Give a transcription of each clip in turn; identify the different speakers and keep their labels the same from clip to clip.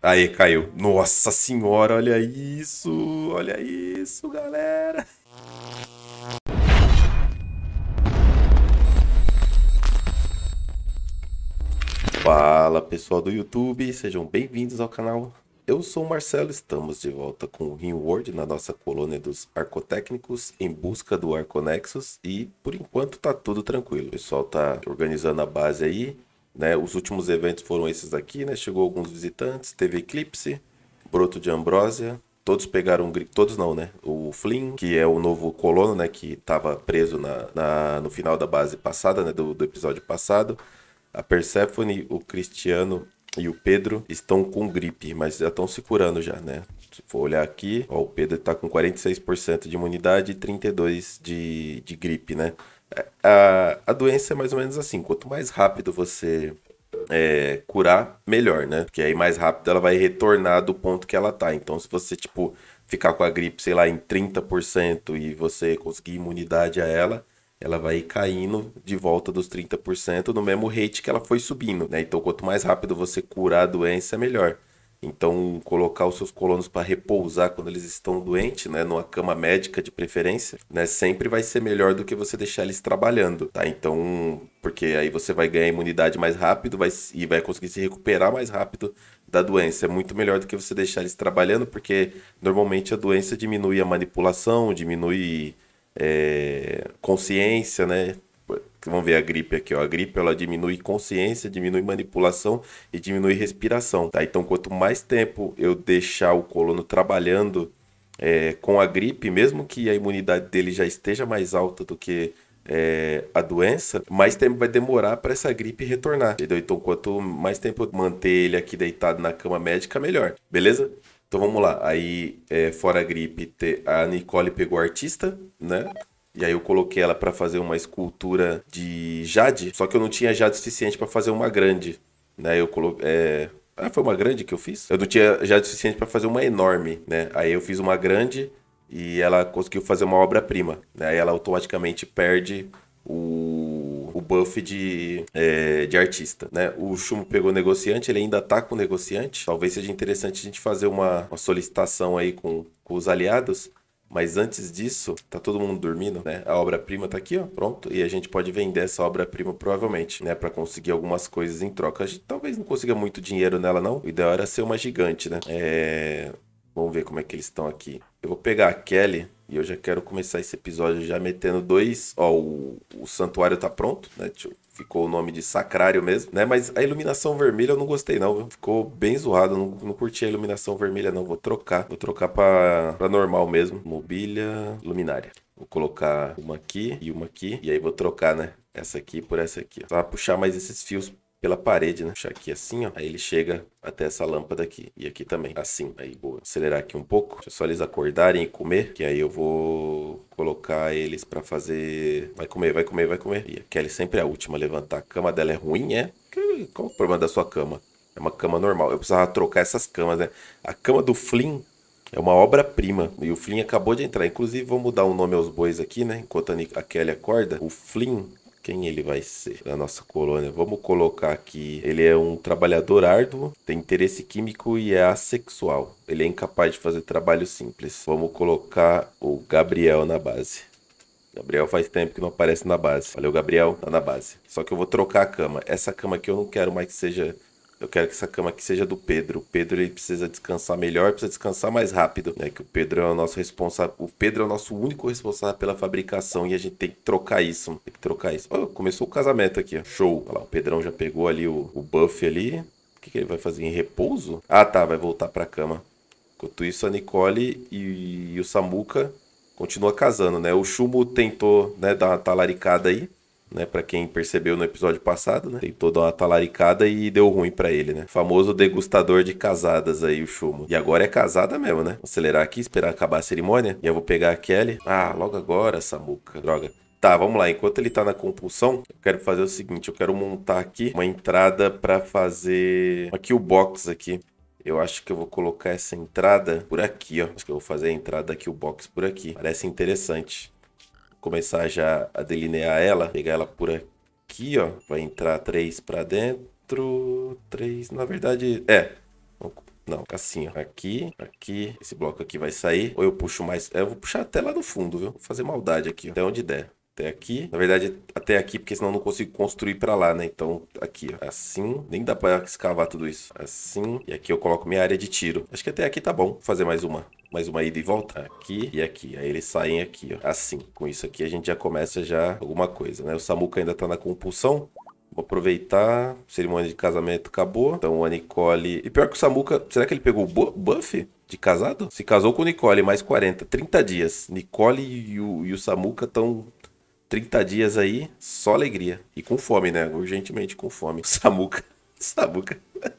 Speaker 1: Aí, caiu. Nossa senhora, olha isso! Olha isso, galera! Fala pessoal do YouTube, sejam bem-vindos ao canal. Eu sou o Marcelo, estamos de volta com o Rim World na nossa colônia dos arcotécnicos em busca do Arconexus e por enquanto tá tudo tranquilo. O pessoal tá organizando a base aí, né? Os últimos eventos foram esses aqui, né? Chegou alguns visitantes, teve Eclipse, Broto de Ambrósia, todos pegaram todos não, né? O Flynn, que é o novo colono, né? Que estava preso na, na, no final da base passada, né? Do, do episódio passado. A Persephone, o Cristiano e o Pedro estão com gripe, mas já estão se curando já, né? Se for olhar aqui, ó, o Pedro está com 46% de imunidade e 32% de, de gripe, né? a, a doença é mais ou menos assim: quanto mais rápido você é, curar, melhor, né? Porque aí mais rápido ela vai retornar do ponto que ela tá. Então, se você, tipo, ficar com a gripe, sei lá, em 30% e você conseguir imunidade a ela, ela vai caindo de volta dos 30% no mesmo rate que ela foi subindo, né? Então, quanto mais rápido você curar a doença, melhor. Então, colocar os seus colonos para repousar quando eles estão doentes, né, numa cama médica de preferência, né, sempre vai ser melhor do que você deixar eles trabalhando, tá? Então, porque aí você vai ganhar imunidade mais rápido vai, e vai conseguir se recuperar mais rápido da doença. É muito melhor do que você deixar eles trabalhando, porque normalmente a doença diminui a manipulação, diminui é, consciência, né? Vamos ver a gripe aqui, ó. A gripe ela diminui consciência, diminui manipulação e diminui respiração, tá? Então, quanto mais tempo eu deixar o colono trabalhando é, com a gripe, mesmo que a imunidade dele já esteja mais alta do que é, a doença, mais tempo vai demorar para essa gripe retornar, entendeu? Então, quanto mais tempo eu manter ele aqui deitado na cama médica, melhor, beleza? Então vamos lá. Aí, é, fora a gripe, a Nicole pegou artista, né? E aí eu coloquei ela para fazer uma escultura de jade, só que eu não tinha jade suficiente para fazer uma grande, né? Eu coloquei, é... ah, foi uma grande que eu fiz. Eu não tinha jade suficiente para fazer uma enorme, né? Aí eu fiz uma grande e ela conseguiu fazer uma obra-prima, né? Aí ela automaticamente perde o, o buff de, é, de artista, né? O chumo pegou o negociante, ele ainda tá com o negociante. Talvez seja interessante a gente fazer uma, uma solicitação aí com, com os aliados mas antes disso, tá todo mundo dormindo, né? A obra-prima tá aqui, ó, pronto. E a gente pode vender essa obra-prima provavelmente, né? Pra conseguir algumas coisas em troca. A gente talvez não consiga muito dinheiro nela, não. O ideal era ser uma gigante, né? É... Vamos ver como é que eles estão aqui. Eu vou pegar a Kelly e eu já quero começar esse episódio já metendo dois... Ó, o, o santuário tá pronto, né? Deixa eu ficou o nome de sacrário mesmo, né? Mas a iluminação vermelha eu não gostei não, ficou bem zoado, não, não curti a iluminação vermelha não, vou trocar, vou trocar para normal mesmo, mobília luminária. Vou colocar uma aqui e uma aqui, e aí vou trocar, né? Essa aqui por essa aqui. Só puxar mais esses fios pela parede, né? Puxar aqui assim, ó. Aí ele chega até essa lâmpada aqui. E aqui também, assim. Aí vou acelerar aqui um pouco. Deixa só eles acordarem e comer, que aí eu vou colocar eles para fazer... Vai comer, vai comer, vai comer. E a Kelly sempre é a última a levantar. A cama dela é ruim, é? Qual o problema da sua cama? É uma cama normal. Eu precisava trocar essas camas, né? A cama do Flynn é uma obra-prima. E o Flynn acabou de entrar. Inclusive, vou mudar o um nome aos bois aqui, né? Enquanto a Kelly acorda. O Flynn quem ele vai ser na nossa colônia. Vamos colocar aqui. Ele é um trabalhador árduo, tem interesse químico e é assexual. Ele é incapaz de fazer trabalho simples. Vamos colocar o Gabriel na base. Gabriel faz tempo que não aparece na base. Valeu, Gabriel. Tá na base. Só que eu vou trocar a cama. Essa cama aqui eu não quero mais que seja eu quero que essa cama aqui seja do Pedro. O Pedro ele precisa descansar melhor, precisa descansar mais rápido. É Que o Pedro é o nosso responsável. O Pedro é o nosso único responsável pela fabricação e a gente tem que trocar isso. Tem que trocar isso. Oh, começou o casamento aqui, Show. Olha lá, o Pedrão já pegou ali o, o buff ali. O que, que ele vai fazer? Em repouso? Ah, tá. Vai voltar pra cama. Enquanto isso, a Nicole e, e o Samuca continua casando, né? O Chumo tentou né, dar uma talaricada aí né? Para quem percebeu no episódio passado, né? Tentou dar uma talaricada e deu ruim para ele, né? Famoso degustador de casadas aí, o Shumo. E agora é casada mesmo, né? Vou acelerar aqui, esperar acabar a cerimônia. E eu vou pegar a Kelly. Ah, logo agora, Samuca. Droga. Tá, vamos lá. Enquanto ele tá na compulsão, eu quero fazer o seguinte: eu quero montar aqui uma entrada para fazer aqui o box aqui. Eu acho que eu vou colocar essa entrada por aqui, ó. Acho que eu vou fazer a entrada aqui, o box por aqui. Parece interessante começar já a delinear ela, pegar ela por aqui, ó. Vai entrar três para dentro, três, na verdade, é. Não, assim, ó. Aqui, aqui, esse bloco aqui vai sair. Ou eu puxo mais, é, eu vou puxar até lá no fundo, viu? Vou fazer maldade aqui, ó. até onde der. Até aqui. Na verdade, até aqui, porque senão eu não consigo construir para lá, né? Então, aqui, ó. Assim. Nem dá para escavar tudo isso. Assim. E aqui eu coloco minha área de tiro. Acho que até aqui tá bom. Vou fazer mais uma mais uma ida e volta. Aqui e aqui. Aí eles saem aqui, ó. Assim. Com isso aqui a gente já começa já alguma coisa, né? O Samuca ainda tá na compulsão. Vou aproveitar. Cerimônia de casamento acabou. Então a Nicole. E pior que o Samuca. Será que ele pegou o buff de casado? Se casou com Nicole, mais 40. 30 dias. Nicole e o, e o Samuca estão 30 dias aí, só alegria. E com fome, né? Urgentemente com fome. Samuca. Samuca.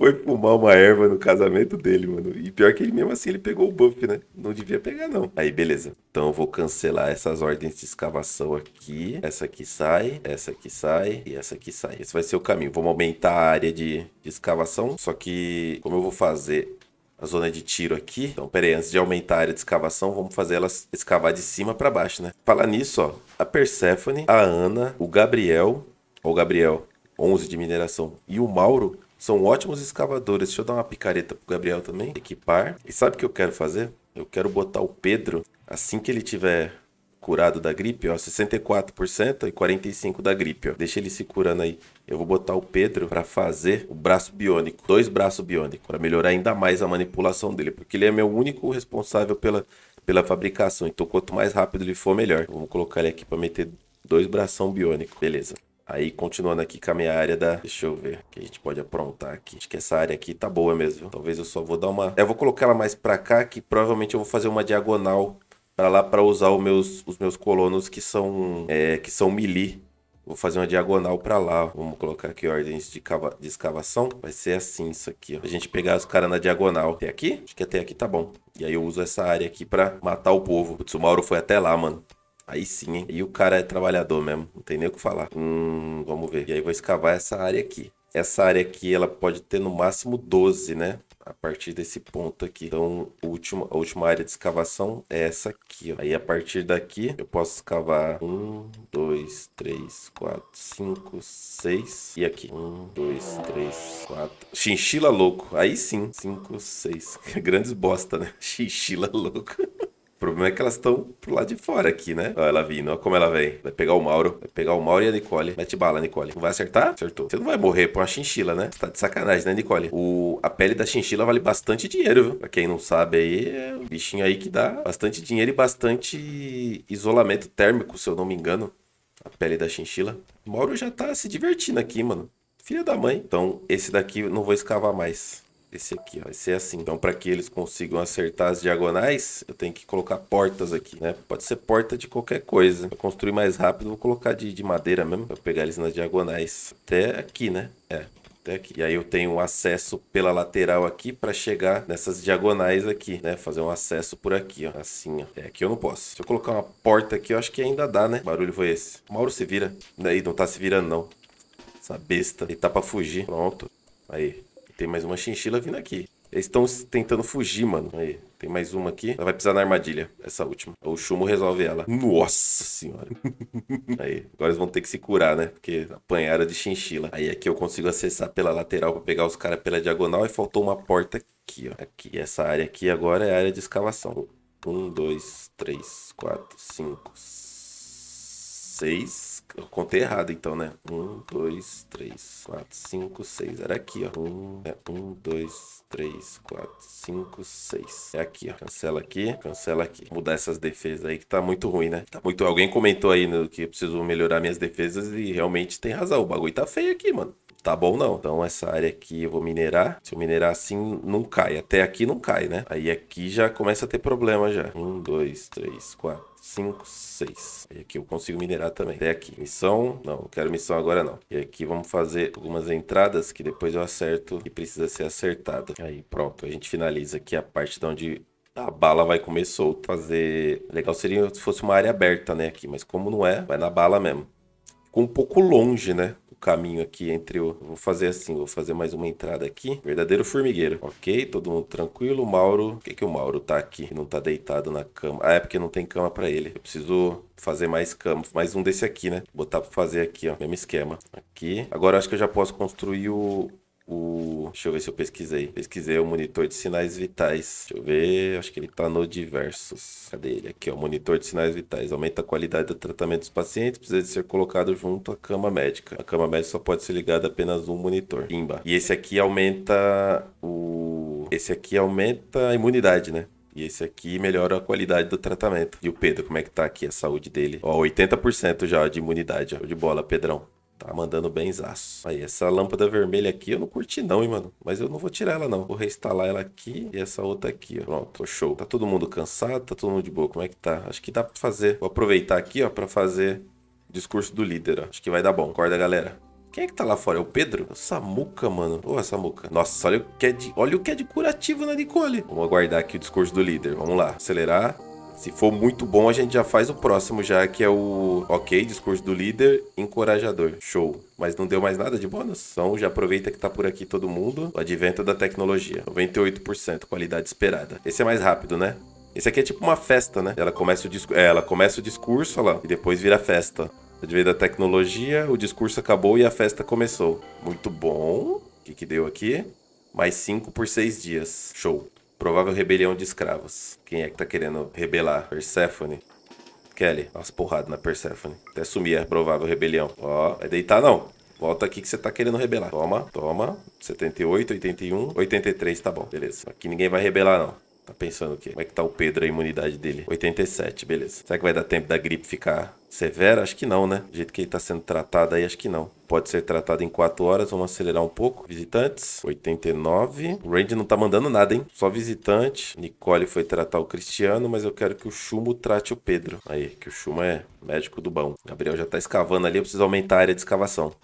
Speaker 1: foi fumar uma erva no casamento dele, mano. E pior que ele mesmo assim, ele pegou o buff, né? Não devia pegar, não. Aí, beleza. Então eu vou cancelar essas ordens de escavação aqui. Essa aqui sai, essa aqui sai e essa aqui sai. Esse vai ser o caminho. Vamos aumentar a área de, de escavação. Só que, como eu vou fazer a zona de tiro aqui. Então, peraí, antes de aumentar a área de escavação, vamos fazer elas escavar de cima para baixo, né? Falar nisso, ó, a Persephone, a Ana, o Gabriel, o Gabriel, 11 de mineração, e o Mauro são ótimos escavadores. Deixa eu dar uma picareta pro Gabriel também. Equipar. E sabe o que eu quero fazer? Eu quero botar o Pedro assim que ele tiver curado da gripe, ó, 64% e 45 da gripe, ó. Deixa ele se curando aí. Eu vou botar o Pedro para fazer o braço biônico, dois braços biônicos, para melhorar ainda mais a manipulação dele, porque ele é meu único responsável pela pela fabricação. Então, quanto mais rápido ele for, melhor. Vamos colocar ele aqui para meter dois bração biônico. Beleza. Aí, continuando aqui com a minha área da... Deixa eu ver que a gente pode aprontar aqui. Acho que essa área aqui tá boa mesmo. Talvez eu só vou dar uma... Eu vou colocar ela mais pra cá, que provavelmente eu vou fazer uma diagonal para lá para usar os meus, os meus colonos que são, é, que são melee. Vou fazer uma diagonal para lá. Vamos colocar aqui ordens de, cava... de, escavação. Vai ser assim isso aqui. Ó. A gente pegar os caras na diagonal. Até aqui? Acho que até aqui tá bom. E aí eu uso essa área aqui para matar o povo. Putz, o Mauro foi até lá, mano. Aí sim, hein? E o cara é trabalhador mesmo. Não tem nem o que falar. Hum, vamos ver. E aí vou escavar essa área aqui. Essa área aqui, ela pode ter no máximo 12, né? a partir desse ponto aqui. Então, última, a última área de escavação é essa aqui, ó. Aí, a partir daqui, eu posso escavar um, dois, três, quatro, cinco, seis. E aqui. Um, dois, três, quatro. Chinchila louco. Aí sim. Cinco, seis. Grandes bosta, né? Chinchila louco. o problema é que elas estão pro lado de fora aqui, né? Olha ela vindo, olha como ela vem. Vai pegar o Mauro, vai pegar o Mauro e a Nicole. Mete bala, Nicole. Não vai acertar? Acertou. Você não vai morrer por uma chinchila, né? tá de sacanagem, né, Nicole? O... A pele da chinchila vale bastante dinheiro, viu? Pra quem não sabe aí, é um bichinho aí que dá bastante dinheiro e bastante isolamento térmico, se eu não me engano. A pele da chinchila. O Mauro já tá se divertindo aqui, mano. Filha da mãe. Então, esse daqui eu não vou escavar mais. Esse aqui, ó, vai ser é assim. Então, para que eles consigam acertar as diagonais, eu tenho que colocar portas aqui, né? Pode ser porta de qualquer coisa. Pra construir mais rápido, vou colocar de, de madeira mesmo, para pegar eles nas diagonais. Até aqui, né? É, até aqui. E aí eu tenho um acesso pela lateral aqui para chegar nessas diagonais aqui, né? Fazer um acesso por aqui, ó. Assim, ó. É, aqui eu não posso. Se eu colocar uma porta aqui, eu acho que ainda dá, né? O barulho foi esse. O Mauro se vira. Daí não tá se virando, não. Essa besta. Ele tá pra fugir. Pronto. Aí. Tem mais uma chinchila vindo aqui. Eles estão tentando fugir, mano. Aí, tem mais uma aqui. Ela vai precisar na armadilha, essa última. O chumbo resolve ela. Nossa senhora. aí, agora eles vão ter que se curar, né? Porque apanharam de chinchila. Aí aqui eu consigo acessar pela lateral pra pegar os caras pela diagonal. E faltou uma porta aqui, ó. Aqui, essa área aqui agora é a área de escavação. Um, dois, três, quatro, cinco, seis eu contei errado então, né? Um, dois, três, quatro, cinco, seis. Era aqui, ó. Um, é, um, dois, três, quatro, cinco, seis. É aqui, ó. Cancela aqui, cancela aqui. Vou mudar essas defesas aí que tá muito ruim, né? Tá muito. Alguém comentou aí no, né, que eu preciso melhorar minhas defesas e realmente tem razão. O bagulho tá feio aqui, mano tá bom não. Então essa área aqui eu vou minerar. Se eu minerar assim, não cai. Até aqui não cai, né? Aí aqui já começa a ter problema já. Um, dois, três, quatro. 5, 6. E aqui eu consigo minerar também. Até aqui. Missão, não, não quero missão agora não. E aqui vamos fazer algumas entradas que depois eu acerto e precisa ser acertado Aí pronto, a gente finaliza aqui a parte de onde a bala vai comer solto. Fazer... Legal seria se fosse uma área aberta, né, aqui. Mas como não é, vai na bala mesmo. Ficou um pouco longe, né? caminho aqui entre o. Vou fazer assim, vou fazer mais uma entrada aqui. Verdadeiro formigueiro. Ok, todo mundo tranquilo. Mauro. Por que, que o Mauro tá aqui? Não tá deitado na cama. Ah, é porque não tem cama para ele. Eu preciso fazer mais cama. mais um desse aqui, né? Botar para fazer aqui, ó, mesmo esquema. Aqui. Agora acho que eu já posso construir o, o Deixa eu ver se eu pesquisei. Pesquisei o monitor de sinais vitais. Deixa eu ver, acho que ele tá no diversos. Cadê ele? Aqui, ó, monitor de sinais vitais. Aumenta a qualidade do tratamento dos pacientes, precisa de ser colocado junto à cama médica. A cama médica só pode ser ligada a apenas um monitor. Imba. E esse aqui aumenta o... Esse aqui aumenta a imunidade, né? E esse aqui melhora a qualidade do tratamento. E o Pedro, como é que tá aqui a saúde dele? Ó, 80% já de imunidade, ó. De bola, Pedrão. Tá mandando benzaço. Aí, essa lâmpada vermelha aqui eu não curti não, hein, mano. Mas eu não vou tirar ela, não. Vou reinstalar ela aqui e essa outra aqui, ó. Pronto, show. Tá todo mundo cansado? Tá todo mundo de boa? Como é que tá? Acho que dá pra fazer. Vou aproveitar aqui, ó, pra fazer o discurso do líder, ó. Acho que vai dar bom. Acorda, galera. Quem é que tá lá fora? É o Pedro? O Samuca, mano. Ô, oh, Samuca. Nossa, olha o, que é de, olha o que é de curativo na Nicole. Vamos aguardar aqui o discurso do líder. Vamos lá. Acelerar. Se for muito bom, a gente já faz o próximo já, que é o ok, discurso do líder, encorajador. Show. Mas não deu mais nada de bônus? Então já aproveita que tá por aqui todo mundo. O advento da tecnologia. 98% qualidade esperada. Esse é mais rápido, né? Esse aqui é tipo uma festa, né? Ela começa o, discu é, ela começa o discurso, olha lá, e depois vira festa. Advento da tecnologia, o discurso acabou e a festa começou. Muito bom. O que, que deu aqui? Mais 5 por 6 dias. Show. Provável rebelião de escravos. Quem é que tá querendo rebelar? Persephone. Kelly, umas porradas na Persephone. Até sumir a é provável rebelião. Ó, é deitar não. Volta aqui que você tá querendo rebelar. Toma, toma. 78, 81, 83, tá bom. Beleza. Aqui ninguém vai rebelar não. Tá pensando o quê? Como é que tá o Pedro, a imunidade dele? 87, beleza. Será que vai dar tempo da gripe ficar severa? Acho que não, né? Do jeito que ele tá sendo tratado aí, acho que não. Pode ser tratado em 4 horas, vamos acelerar um pouco. Visitantes, 89. O Randy não tá mandando nada, hein? Só visitante. Nicole foi tratar o Cristiano, mas eu quero que o Chumo trate o Pedro. Aí, que o Chumo é médico do bom. Gabriel já tá escavando ali, eu preciso aumentar a área de escavação.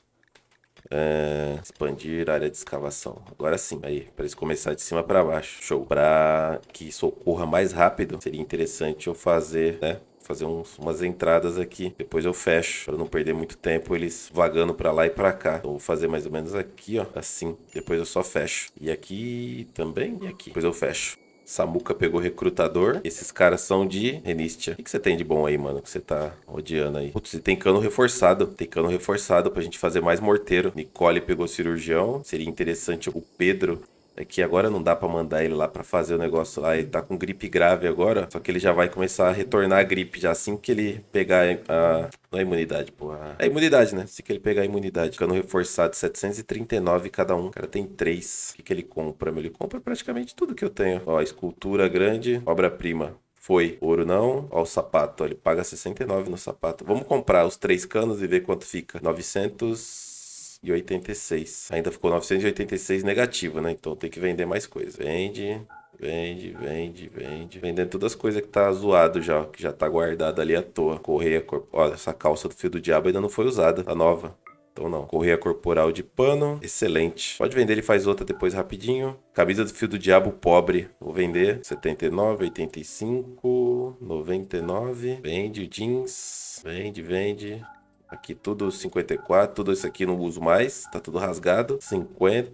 Speaker 1: É, expandir área de escavação. Agora sim, aí, para eles começar de cima para baixo. Show. Para que isso ocorra mais rápido, seria interessante eu fazer, né? fazer uns, umas entradas aqui. Depois eu fecho para não perder muito tempo eles vagando para lá e para cá. Então, vou fazer mais ou menos aqui, ó, assim. Depois eu só fecho. E aqui também e aqui. Depois eu fecho. Samuca pegou recrutador. Esses caras são de Renistia. O que, você tem de bom aí, mano? Que você tá odiando aí? Putz, tem cano reforçado. Tem cano reforçado pra gente fazer mais morteiro. Nicole pegou cirurgião. Seria interessante o Pedro é que agora não dá para mandar ele lá para fazer o negócio lá. Ele tá com gripe grave agora, só que ele já vai começar a retornar a gripe já assim que ele pegar a. Não é imunidade, porra. É imunidade, né? Assim que ele pegar a imunidade. Ficando reforçado, 739 cada um. O cara tem três. O que, que ele compra, meu? Ele compra praticamente tudo que eu tenho. Ó, escultura grande, obra-prima. Foi. Ouro não. Ó, o sapato. Ó, ele paga 69 no sapato. Vamos comprar os três canos e ver quanto fica. 900. 986. Ainda ficou 986 negativo, né? Então tem que vender mais coisa. Vende, Vende, vende, vende. Vendendo todas as coisas que tá zoado já, que já tá guardado ali à toa. Correia corporal. Olha, essa calça do fio do diabo ainda não foi usada. Tá nova. Então não. Correia corporal de pano. Excelente. Pode vender, ele faz outra depois rapidinho. Camisa do fio do diabo pobre. Vou vender. 79, 85, 99. Vende jeans. Vende, vende. Aqui tudo 54, tudo isso aqui não uso mais, tá tudo rasgado. 50,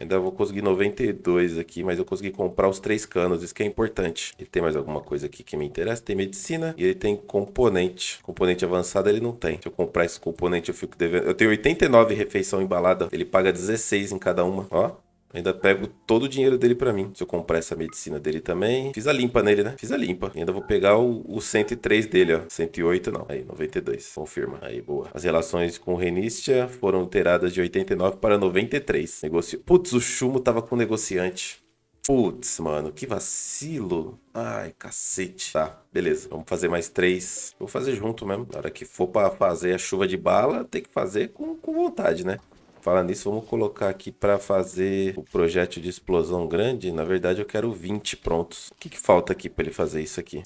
Speaker 1: ainda vou conseguir 92 aqui, mas eu consegui comprar os três canos, isso que é importante. Ele tem mais alguma coisa aqui que me interessa, tem medicina e ele tem componente. Componente avançado ele não tem. se eu comprar esse componente, eu fico devendo. Eu tenho 89 refeição embalada, ele paga 16 em cada uma, ó. Ainda pego todo o dinheiro dele para mim. Se eu comprar essa medicina dele também. Fiz a limpa nele, né? Fiz a limpa. E ainda vou pegar o, o 103 dele, ó. 108 não. Aí, 92. Confirma. Aí, boa. As relações com o Renistia foram alteradas de 89 para 93. Negócio... Putz, o Chumo tava com o negociante. Putz, mano, que vacilo. Ai, cacete. Tá, beleza. Vamos fazer mais três. Vou fazer junto mesmo. Na hora que for pra fazer a chuva de bala, tem que fazer com, com vontade, né? Falando nisso, vamos colocar aqui para fazer o projeto de explosão grande. Na verdade, eu quero 20 prontos. O que, que falta aqui para ele fazer isso aqui?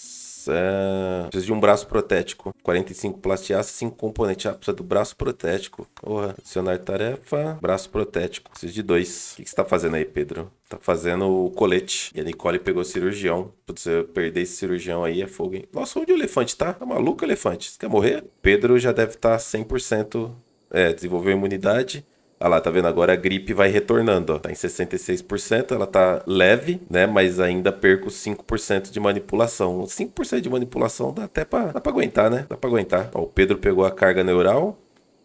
Speaker 1: É... Preciso de um braço protético. 45 plastiaça, 5 componentes. Ah, precisa do braço protético. Porra, adicionar tarefa, braço protético. Preciso de dois. O que, que você tá fazendo aí, Pedro? Tá fazendo o colete. E a Nicole pegou o cirurgião. Putz, se eu perder esse cirurgião aí, é fogo, hein? Nossa, onde o elefante tá? Tá maluco, elefante? Você quer morrer? Pedro já deve estar tá 100%. É, desenvolveu imunidade. Olha ah lá, tá vendo? Agora a gripe vai retornando, ó. Tá em 66%, ela tá leve, né? Mas ainda perco 5% de manipulação. 5% de manipulação dá até pra, dá pra aguentar, né? Dá pra aguentar. Ó, o Pedro pegou a carga neural.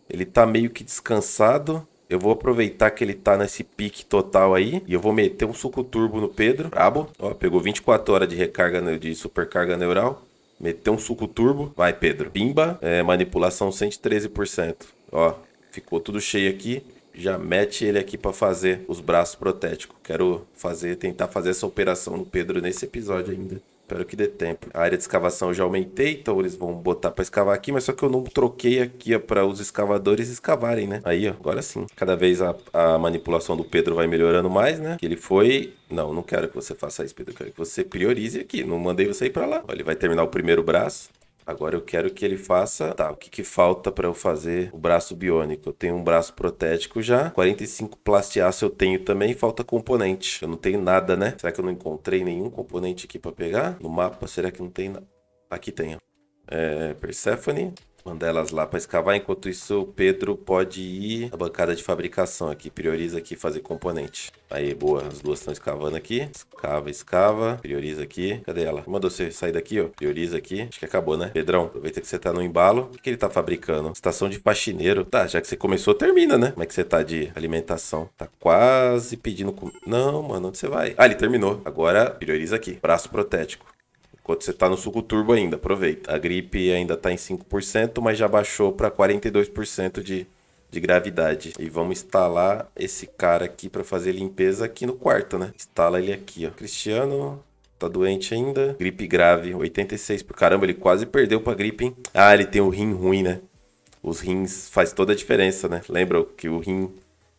Speaker 1: Ele tá meio que descansado. Eu vou aproveitar que ele tá nesse pique total aí. E eu vou meter um suco turbo no Pedro. Brabo. Ó, pegou 24 horas de recarga, de supercarga neural. Meteu um suco turbo. Vai, Pedro. Pimba. É, manipulação 113%. Ó, ficou tudo cheio aqui já mete ele aqui para fazer os braços protéticos. Quero fazer, tentar fazer essa operação no Pedro nesse episódio ainda. Espero que dê tempo. A área de escavação eu já aumentei, então eles vão botar para escavar aqui, mas só que eu não troquei aqui para os escavadores escavarem, né? Aí, ó, agora sim. Cada vez a, a manipulação do Pedro vai melhorando mais, né? Que ele foi não, não quero que você faça isso, Pedro. Eu quero que você priorize aqui. Não mandei você ir para lá. Ó, ele vai terminar o primeiro braço. Agora eu quero que ele faça, tá, o que, que falta para eu fazer o braço biônico? Eu tenho um braço protético já, 45 plastiaço eu tenho também, falta componente. Eu não tenho nada, né? Será que eu não encontrei nenhum componente aqui para pegar? No mapa, será que não tem nada? Aqui tem, ó. É, Persephone, Manda elas lá para escavar. Enquanto isso, o Pedro pode ir à bancada de fabricação aqui. Prioriza aqui fazer componente. Aí, boa. As duas estão escavando aqui. Escava, escava. Prioriza aqui. Cadê ela? Mandou você sair daqui, ó. Prioriza aqui. Acho que acabou, né? Pedrão, aproveita que você tá no embalo. O que, ele tá fabricando? Estação de faxineiro. Tá, já que você começou, termina, né? Como é que você tá de alimentação? Tá quase pedindo... Com... Não, mano. Onde você vai? Ah, ele terminou. Agora, prioriza aqui. Braço protético. Enquanto você está no suco turbo ainda, aproveita. A gripe ainda está em 5%, mas já baixou para 42% de, de gravidade. E vamos instalar esse cara aqui para fazer limpeza aqui no quarto, né? Instala ele aqui, ó. Cristiano, tá doente ainda. Gripe grave, 86. Caramba, ele quase perdeu pra gripe, hein? Ah, ele tem o rim ruim, né? Os rins faz toda a diferença, né? Lembra que o rim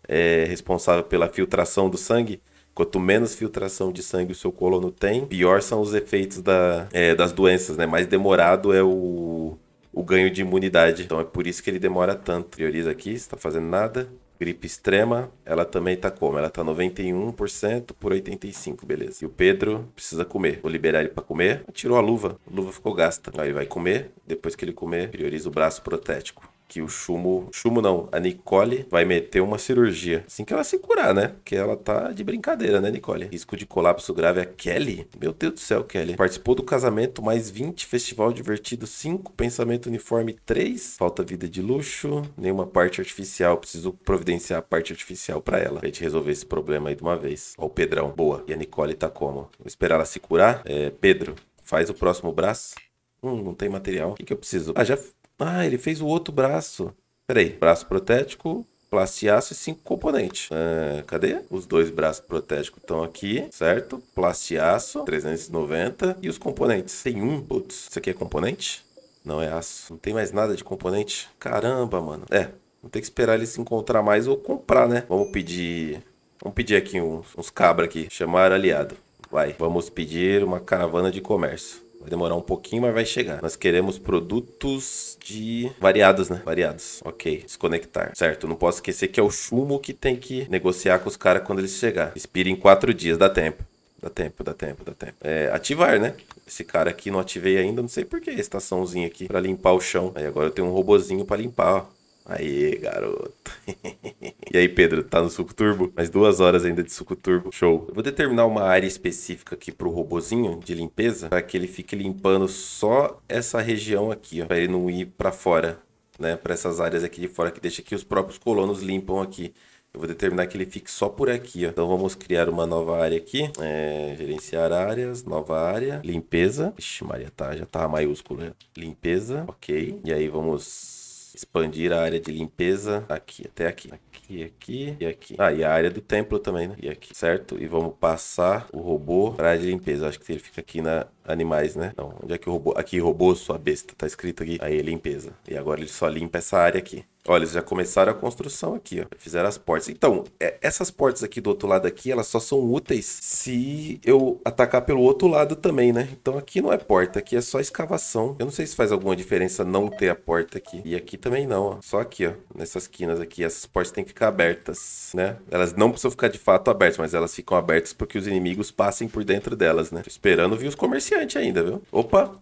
Speaker 1: é responsável pela filtração do sangue? Quanto menos filtração de sangue o seu colono tem, pior são os efeitos da, é, das doenças, né? Mais demorado é o, o ganho de imunidade. Então é por isso que ele demora tanto. Prioriza aqui, está fazendo nada. Gripe extrema, ela também tá como? Ela tá 91% por 85%, beleza. E o Pedro precisa comer. Vou liberar ele para comer. Tirou a luva, a luva ficou gasta. Aí vai comer, depois que ele comer, prioriza o braço protético que o Chumo. Chumo não, a Nicole vai meter uma cirurgia. Assim que ela se curar, né? Porque ela tá de brincadeira, né, Nicole? Risco de colapso grave é Kelly? Meu Deus do céu, Kelly. Participou do casamento mais 20, festival divertido 5, pensamento uniforme 3, falta vida de luxo, nenhuma parte artificial. Preciso providenciar a parte artificial para ela. Pra gente resolver esse problema aí de uma vez. Ó, o Pedrão, boa. E a Nicole tá como? Vou esperar ela se curar? É, Pedro, faz o próximo braço. Hum, não tem material. O que, que eu preciso? Ah, já ah, ele fez o outro braço. Peraí, braço protético, Place aço e cinco componentes. É, cadê? Os dois braços protéticos estão aqui, certo? Place aço, 390. E os componentes? Tem um. Putz, isso aqui é componente? Não é aço. Não tem mais nada de componente? Caramba, mano. É, vou ter que esperar ele se encontrar mais ou comprar, né? Vamos pedir... Vamos pedir aqui uns, uns cabra aqui. Chamar aliado. Vai, vamos pedir uma caravana de comércio. Vai demorar um pouquinho, mas vai chegar. Nós queremos produtos de variados, né? Variados. Ok. Desconectar. Certo. Não posso esquecer que é o Chumo que tem que negociar com os caras quando eles chegar. Expira em quatro dias. Dá tempo. Dá tempo, dá tempo, dá tempo. É, ativar, né? Esse cara aqui não ativei ainda, não sei por que Estaçãozinha aqui para limpar o chão. Aí agora eu tenho um robozinho para limpar, ó. Aí, garoto. e aí, Pedro, tá no suco turbo? Mais duas horas ainda de suco turbo. Show. Eu vou determinar uma área específica aqui pro robozinho de limpeza, para que ele fique limpando só essa região aqui, ó, para ele não ir para fora, né, para essas áreas aqui de fora que deixa que os próprios colonos limpam aqui. Eu vou determinar que ele fique só por aqui, ó. Então vamos criar uma nova área aqui. É, gerenciar áreas, nova área, limpeza. Ixi, Maria, tá, já tá maiúsculo. Né? Limpeza, ok. E aí vamos expandir a área de limpeza aqui até aqui. Aqui, aqui e aqui. Ah, e a área do templo também, né? E aqui, certo? E vamos passar o robô para a área de limpeza. Acho que ele fica aqui na animais, né? Não, onde é que o robô... Aqui, robô, sua besta, tá escrito aqui. Aí, limpeza. E agora ele só limpa essa área aqui. Olha, eles já começaram a construção aqui, ó. Fizeram as portas. Então, é, essas portas aqui do outro lado aqui, elas só são úteis se eu atacar pelo outro lado também, né? Então aqui não é porta, aqui é só escavação. Eu não sei se faz alguma diferença não ter a porta aqui. E aqui também não, ó. Só aqui, ó. Nessas quinas aqui, essas portas têm que ficar abertas, né? Elas não precisam ficar de fato abertas, mas elas ficam abertas porque os inimigos passem por dentro delas, né? Tô esperando vir os comerciantes ainda, viu? Opa!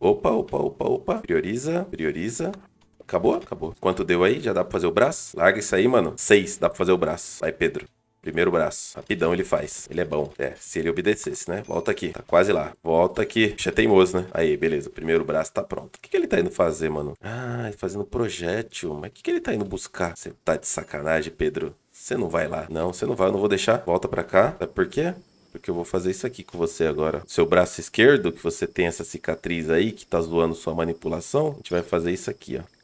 Speaker 1: Opa, opa, opa, opa. Prioriza, prioriza. Acabou? Acabou. Quanto deu aí? Já dá pra fazer o braço? Larga isso aí, mano. Seis, dá pra fazer o braço. Vai, Pedro. Primeiro braço. Rapidão ele faz. Ele é bom. É, se ele obedecesse, né? Volta aqui. Tá quase lá. Volta aqui. Bicho, é teimoso, né? Aí, beleza. Primeiro braço tá pronto. O que, que ele tá indo fazer, mano? Ah, fazendo projétil. Mas o que, que ele tá indo buscar? Você tá de sacanagem, Pedro. Você não vai lá. Não, você não vai. Eu não vou deixar. Volta pra cá. Sabe por quê? Porque eu vou fazer isso aqui com você agora. Seu braço esquerdo, que você tem essa cicatriz aí, que tá zoando sua manipulação, a gente vai fazer isso aqui, ó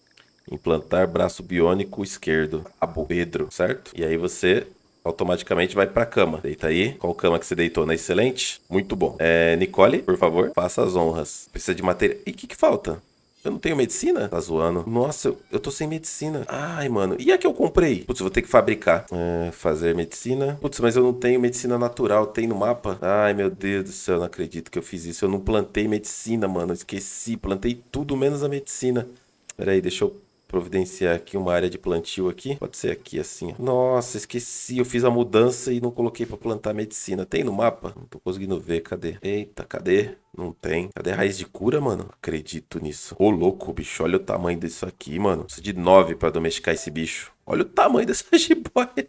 Speaker 1: implantar braço biônico esquerdo, aboedro, certo? E aí você automaticamente vai pra cama. Deita aí. Qual cama que você deitou? né? excelente? Muito bom. É, Nicole, por favor, faça as honras. Precisa de matéria. E o que, que falta? Eu não tenho medicina? Tá zoando. Nossa, eu, eu, tô sem medicina. Ai, mano. E a que eu comprei? Putz, eu vou ter que fabricar. É, fazer medicina. Putz, mas eu não tenho medicina natural. Tem no mapa? Ai, meu Deus do céu. Não acredito que eu fiz isso. Eu não plantei medicina, mano. Esqueci. Plantei tudo menos a medicina. Pera aí, deixa eu providenciar aqui uma área de plantio aqui. Pode ser aqui assim. Nossa, esqueci. Eu fiz a mudança e não coloquei para plantar medicina. Tem no mapa? Não tô conseguindo ver. Cadê? Eita, cadê? Não tem. Cadê a raiz de cura, mano? Acredito nisso. Ô, louco, bicho. Olha o tamanho disso aqui, mano. Preciso de nove para domesticar esse bicho. Olha o tamanho dessa jiboia.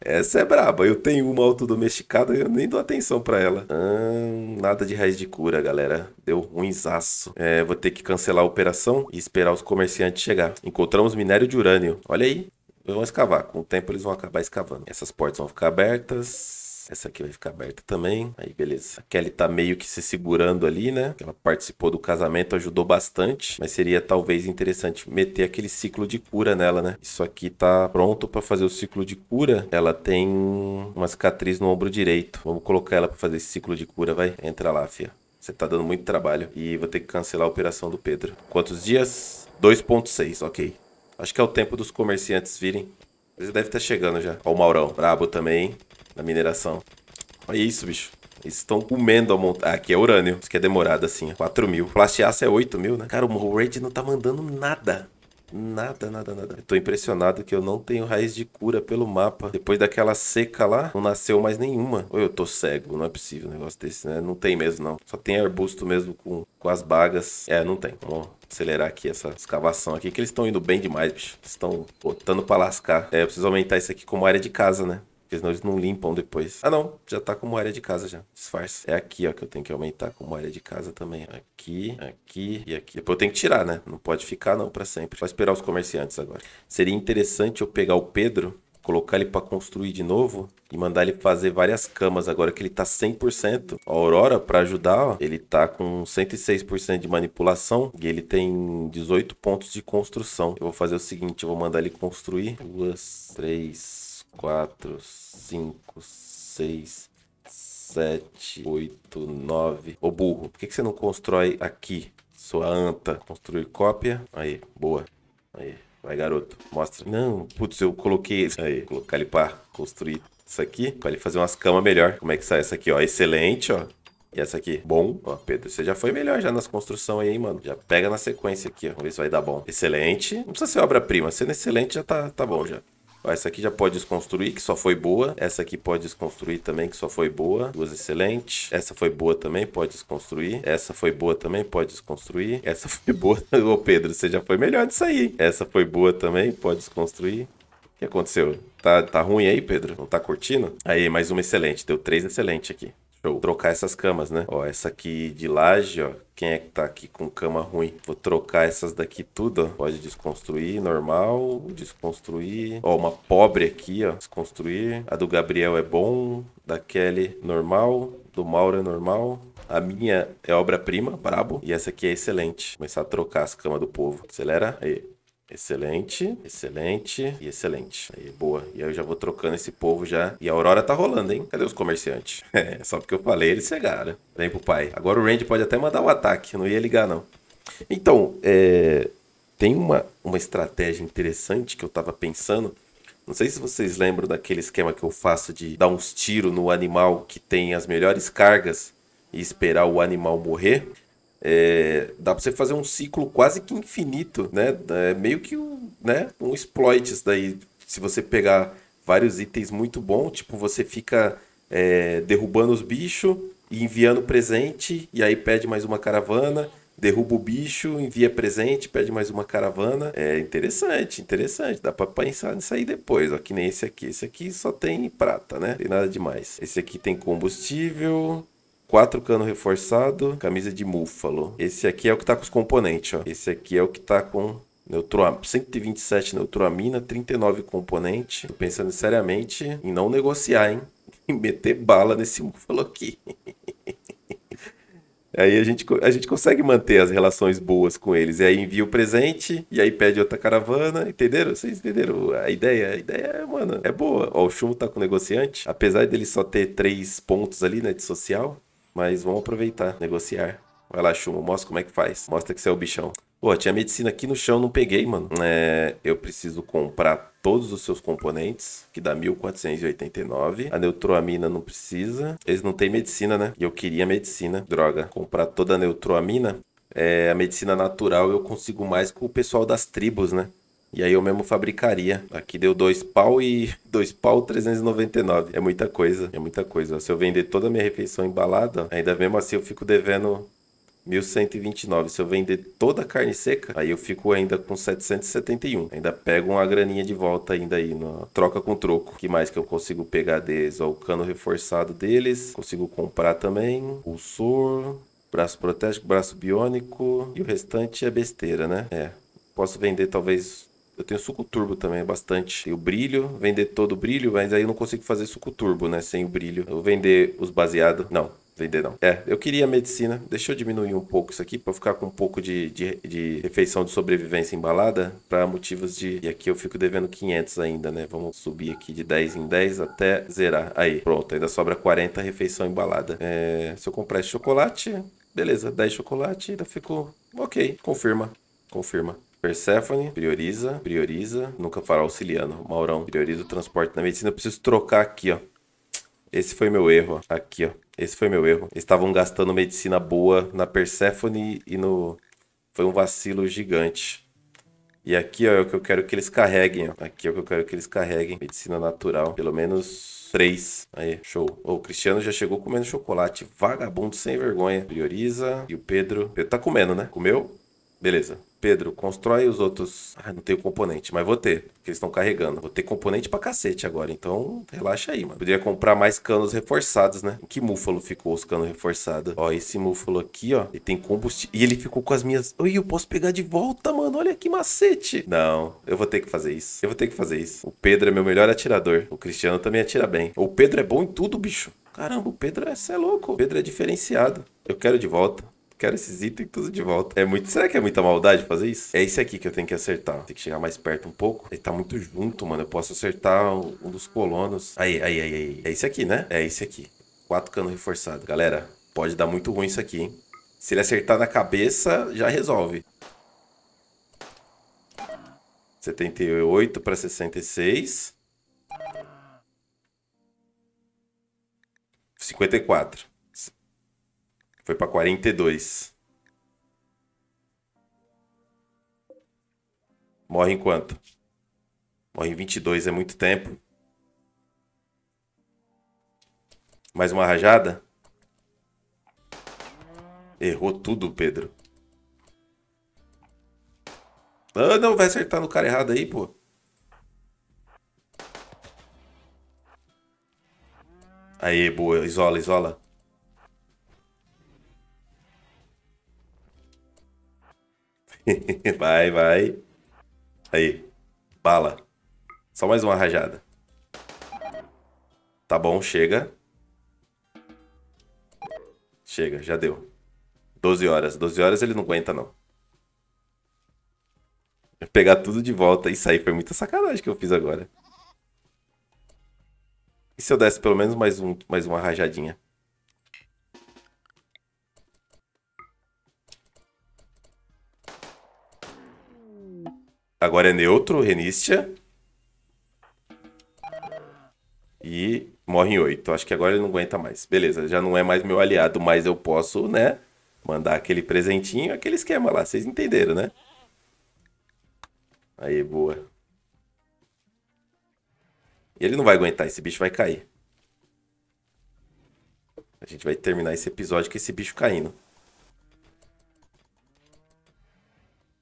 Speaker 1: Essa é braba. Eu tenho uma autodomesticada e eu nem dou atenção para ela. Ah, nada de raiz de cura, galera. Deu ruimzaço. É, vou ter que cancelar a operação e esperar os comerciantes chegar. Encontramos minério de urânio. Olha aí. Vão escavar. Com o tempo eles vão acabar escavando. Essas portas vão ficar abertas essa aqui vai ficar aberta também. Aí, beleza. A Kelly tá meio que se segurando ali, né? Ela participou do casamento, ajudou bastante. Mas seria talvez interessante meter aquele ciclo de cura nela, né? Isso aqui tá pronto para fazer o ciclo de cura. Ela tem uma cicatriz no ombro direito. Vamos colocar ela para fazer esse ciclo de cura, vai. Entra lá, fia. Você tá dando muito trabalho. E vou ter que cancelar a operação do Pedro. Quantos dias? 2.6, ok. Acho que é o tempo dos comerciantes virem. Ele deve estar tá chegando já. Ó o Maurão, brabo também da mineração. Olha isso, bicho. Eles estão comendo a montanha. Ah, aqui é urânio. Isso que é demorado, assim. 4 é mil. Plastiaça é 8 mil, né? Cara, o Morred não tá mandando nada. Nada, nada, nada. Eu tô impressionado que eu não tenho raiz de cura pelo mapa. Depois daquela seca lá, não nasceu mais nenhuma. Ou eu tô cego, não é possível um negócio desse, né? Não tem mesmo, não. Só tem arbusto mesmo com, com as bagas. É, não tem. Vamos acelerar aqui essa escavação aqui, que eles estão indo bem demais, bicho. Estão botando pra lascar. É, eu preciso aumentar isso aqui como área de casa, né? Porque senão eles não limpam depois. Ah, não. Já tá como área de casa já. Disfarce. É aqui, ó, que eu tenho que aumentar como área de casa também. Aqui, aqui e aqui. Depois eu tenho que tirar, né? Não pode ficar, não, para sempre. Vou esperar os comerciantes agora. Seria interessante eu pegar o Pedro colocar ele para construir de novo e mandar ele fazer várias camas agora que ele tá 100%. A Aurora para ajudar, ó, ele tá com 106% de manipulação e ele tem 18 pontos de construção. Eu vou fazer o seguinte, eu vou mandar ele construir duas, três quatro, cinco, seis, sete, oito, nove. Ô burro, por que, você não constrói aqui sua anta? Construir cópia. Aí, boa. Aí, vai garoto, mostra. Não, putz, eu coloquei esse. Aí, colocar ele pra construir isso aqui. Pra ele fazer umas camas melhor. Como é que sai essa aqui, ó? Excelente, ó. E essa aqui, bom. Ó, Pedro, você já foi melhor já nas construções aí, hein, mano. Já pega na sequência aqui, ó. Vamos ver se vai dar bom. Excelente. Não precisa ser obra-prima. Sendo excelente já tá, tá bom já essa aqui já pode desconstruir, que só foi boa. Essa aqui pode desconstruir também, que só foi boa. Duas excelentes. Essa foi boa também, pode desconstruir. Essa foi boa também, pode desconstruir. Essa foi boa. Ô Pedro, você já foi melhor disso aí. Essa foi boa também, pode desconstruir. O que aconteceu? Tá, tá ruim aí, Pedro? Não tá curtindo? Aí, mais uma excelente. Deu três excelentes aqui eu trocar essas camas, né? Ó, essa aqui de laje, ó, quem é que tá aqui com cama ruim. Vou trocar essas daqui tudo, ó. Pode desconstruir, normal, desconstruir. Ó, uma pobre aqui, ó, desconstruir. A do Gabriel é bom, da Kelly normal, do Mauro é normal. A minha é obra-prima, brabo. E essa aqui é excelente. Começar a trocar as camas do povo. Acelera aí. Excelente, excelente e excelente. Aí, boa. E aí eu já vou trocando esse povo já. E a Aurora tá rolando, hein? Cadê os comerciantes? É, só porque eu falei, eles chegaram. Vem pro pai. Agora o Randy pode até mandar o um ataque, não ia ligar, não. Então, é, tem uma, uma estratégia interessante que eu tava pensando. Não sei se vocês lembram daquele esquema que eu faço de dar uns tiros no animal que tem as melhores cargas e esperar o animal morrer. É, dá para você fazer um ciclo quase que infinito, né? É meio que um, né, um exploit isso daí. Se você pegar vários itens muito bons, tipo, você fica é, derrubando os bichos e enviando presente, e aí pede mais uma caravana, derruba o bicho, envia presente, pede mais uma caravana. É interessante, interessante. Dá para pensar nisso aí depois, ó, que nem esse aqui. Esse aqui só tem prata, né? tem nada demais. Esse aqui tem combustível, Quatro cano reforçado, camisa de múfalo. Esse aqui é o que tá com os componentes, ó. Esse aqui é o que tá com Neutroam, 127 neutroamina, 39 componente. Tô pensando seriamente em não negociar, hein? Em meter bala nesse múfalo aqui. aí a gente, a gente consegue manter as relações boas com eles. E aí envia o presente, e aí pede outra caravana. Entenderam? Vocês entenderam a ideia? A ideia, mano, é boa. Ó, o Chumbo tá com o negociante. Apesar dele só ter três pontos ali, né, de social, mas vamos aproveitar, negociar. Vai lá, Chuma, mostra como é que faz. Mostra que você é o bichão. Pô, tinha medicina aqui no chão, não peguei, mano. É, eu preciso comprar todos os seus componentes, que dá 1489. A neutroamina não precisa. Eles não têm medicina, né? E eu queria medicina. Droga. Comprar toda a neutroamina. É, a medicina natural eu consigo mais com o pessoal das tribos, né? E aí eu mesmo fabricaria. Aqui deu dois pau e dois pau 399. É muita coisa, é muita coisa. Se eu vender toda a minha refeição embalada, ainda mesmo assim eu fico devendo 1129. Se eu vender toda a carne seca, aí eu fico ainda com 771. Ainda pego uma graninha de volta ainda aí na troca com troco. que mais que eu consigo pegar deles? Ó, o cano reforçado deles. Consigo comprar também. Pulsor, braço protético, braço biônico. E o restante é besteira, né? É. Posso vender talvez eu tenho suco turbo também, bastante. E o brilho, vender todo o brilho, mas aí eu não consigo fazer suco turbo, né? Sem o brilho. Eu vender os baseados. Não, vender não. É, eu queria medicina. Deixa eu diminuir um pouco isso aqui para ficar com um pouco de, de, de, refeição de sobrevivência embalada para motivos de... E aqui eu fico devendo 500 ainda, né? Vamos subir aqui de 10 em 10 até zerar. Aí, pronto. Ainda sobra 40 refeição embalada. É, se eu comprar esse chocolate... Beleza, 10 chocolate, ainda ficou... Ok, confirma, confirma. Persephone, prioriza, prioriza, nunca fará auxiliando. Maurão, prioriza o transporte na medicina. Eu preciso trocar aqui, ó. Esse foi meu erro, ó. Aqui, ó. Esse foi meu erro. Estavam gastando medicina boa na Persephone e no... Foi um vacilo gigante. E aqui, ó, é o que eu quero que eles carreguem, ó. Aqui é o que eu quero que eles carreguem. Medicina natural. Pelo menos três. Aí, show. Oh, o Cristiano já chegou comendo chocolate. Vagabundo sem vergonha. Prioriza. E o Pedro... Pedro tá comendo, né? Comeu? Beleza. Pedro, constrói os outros. Ah, não tenho componente, mas vou ter, porque eles estão carregando. Vou ter componente pra cacete agora, então relaxa aí, mano. Poderia comprar mais canos reforçados, né? que múfalo ficou os canos reforçados? Ó, esse múfalo aqui, ó, ele tem combustível. E ele ficou com as minhas. Ui, eu posso pegar de volta, mano. Olha que macete. Não, eu vou ter que fazer isso. Eu vou ter que fazer isso. O Pedro é meu melhor atirador. O Cristiano também atira bem. O Pedro é bom em tudo, bicho. Caramba, o Pedro é, é louco. O Pedro é diferenciado. Eu quero de volta quero esses itens tudo de volta. É muito. Será que é muita maldade fazer isso? É esse aqui que eu tenho que acertar. Tem que chegar mais perto um pouco. Ele tá muito junto, mano. Eu posso acertar um, dos colonos. Aí, aí, aí, aí. É esse aqui, né? É esse aqui. Quatro canos reforçados. Galera, pode dar muito ruim isso aqui, hein? Se ele acertar na cabeça, já resolve. 78 para 66. 54. Foi para 42. Morre em quanto? Morre em 22, é muito tempo. Mais uma rajada? Errou tudo, Pedro. Ah, não, vai acertar no cara errado aí, pô. Aí, boa. Isola, isola. vai, vai. Aí. Bala. Só mais uma rajada. Tá bom, chega. Chega, já deu. 12 horas. 12 horas ele não aguenta, não. Eu pegar tudo de volta. Isso aí foi muita sacanagem que eu fiz agora. E se eu desse pelo menos mais, um, mais uma rajadinha? Agora é neutro, Renistia. E morre em 8. Acho que agora ele não aguenta mais. Beleza, já não é mais meu aliado, mas eu posso, né? Mandar aquele presentinho, aquele esquema lá. Vocês entenderam, né? Aí, boa. Ele não vai aguentar, esse bicho vai cair. A gente vai terminar esse episódio com esse bicho caindo.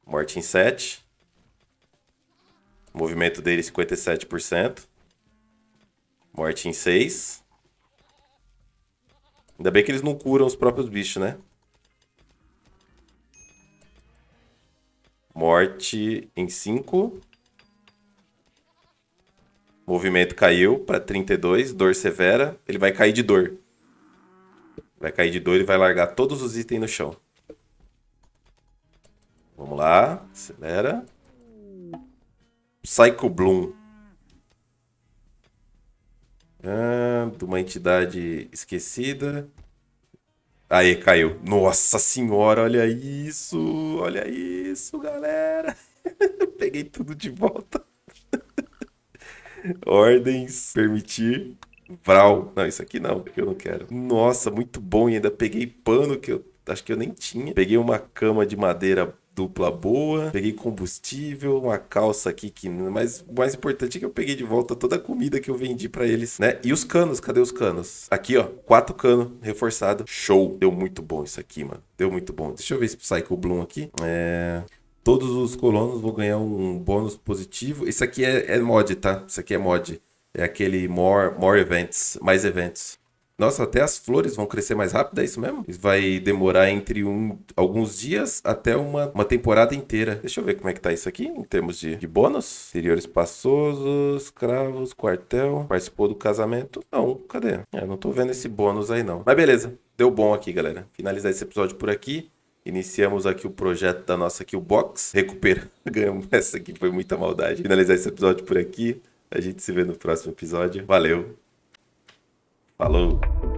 Speaker 1: Morte em 7. Movimento dele 57%. Morte em 6. Ainda bem que eles não curam os próprios bichos, né? Morte em 5. Movimento caiu para 32, dor severa. Ele vai cair de dor. Vai cair de dor e vai largar todos os itens no chão. Vamos lá, acelera. Psycho Bloom. Ah, de uma entidade esquecida. Aí, caiu. Nossa senhora, olha isso! Olha isso, galera! Peguei tudo de volta. Ordens, permitir. Vral. Não, isso aqui não, eu não quero. Nossa, muito bom. E ainda peguei pano que eu acho que eu nem tinha. Peguei uma cama de madeira dupla boa, peguei combustível, uma calça aqui que. Mas o mais importante é que eu peguei de volta toda a comida que eu vendi para eles, né? E os canos, cadê os canos? Aqui, ó, quatro canos reforçado. Show! Deu muito bom isso aqui, mano. Deu muito bom. Deixa eu ver se sai com o Bloom aqui. É todos os colonos vão ganhar um bônus positivo. Isso aqui é, é mod, tá? Isso aqui é mod. É aquele more, more events, mais eventos. Nossa, até as flores vão crescer mais rápido, é isso mesmo? Isso vai demorar entre um, alguns dias até uma, uma temporada inteira. Deixa eu ver como é que tá isso aqui em termos de, de bônus. Interiores espaçosos, cravos, quartel. Participou do casamento? Não, cadê? É, não tô vendo esse bônus aí não. Mas beleza, deu bom aqui, galera. Finalizar esse episódio por aqui. Iniciamos aqui o projeto da nossa Killbox. Recuperamos. Essa aqui foi muita maldade. Finalizar esse episódio por aqui. A gente se vê no próximo episódio. Valeu! Falou!